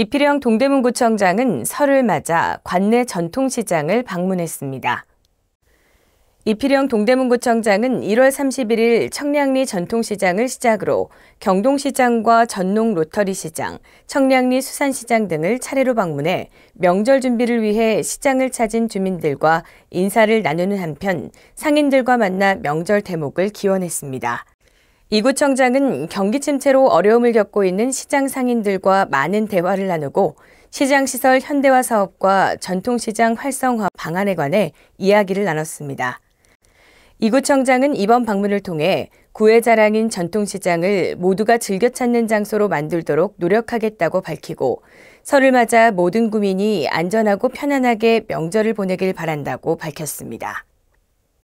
이필영 동대문구청장은 설을 맞아 관내 전통시장을 방문했습니다. 이필영 동대문구청장은 1월 31일 청량리 전통시장을 시작으로 경동시장과 전농 로터리시장, 청량리 수산시장 등을 차례로 방문해 명절 준비를 위해 시장을 찾은 주민들과 인사를 나누는 한편 상인들과 만나 명절 대목을 기원했습니다. 이구청장은 경기 침체로 어려움을 겪고 있는 시장 상인들과 많은 대화를 나누고 시장시설 현대화 사업과 전통시장 활성화 방안에 관해 이야기를 나눴습니다. 이구청장은 이번 방문을 통해 구의 자랑인 전통시장을 모두가 즐겨 찾는 장소로 만들도록 노력하겠다고 밝히고 설을 맞아 모든 구민이 안전하고 편안하게 명절을 보내길 바란다고 밝혔습니다.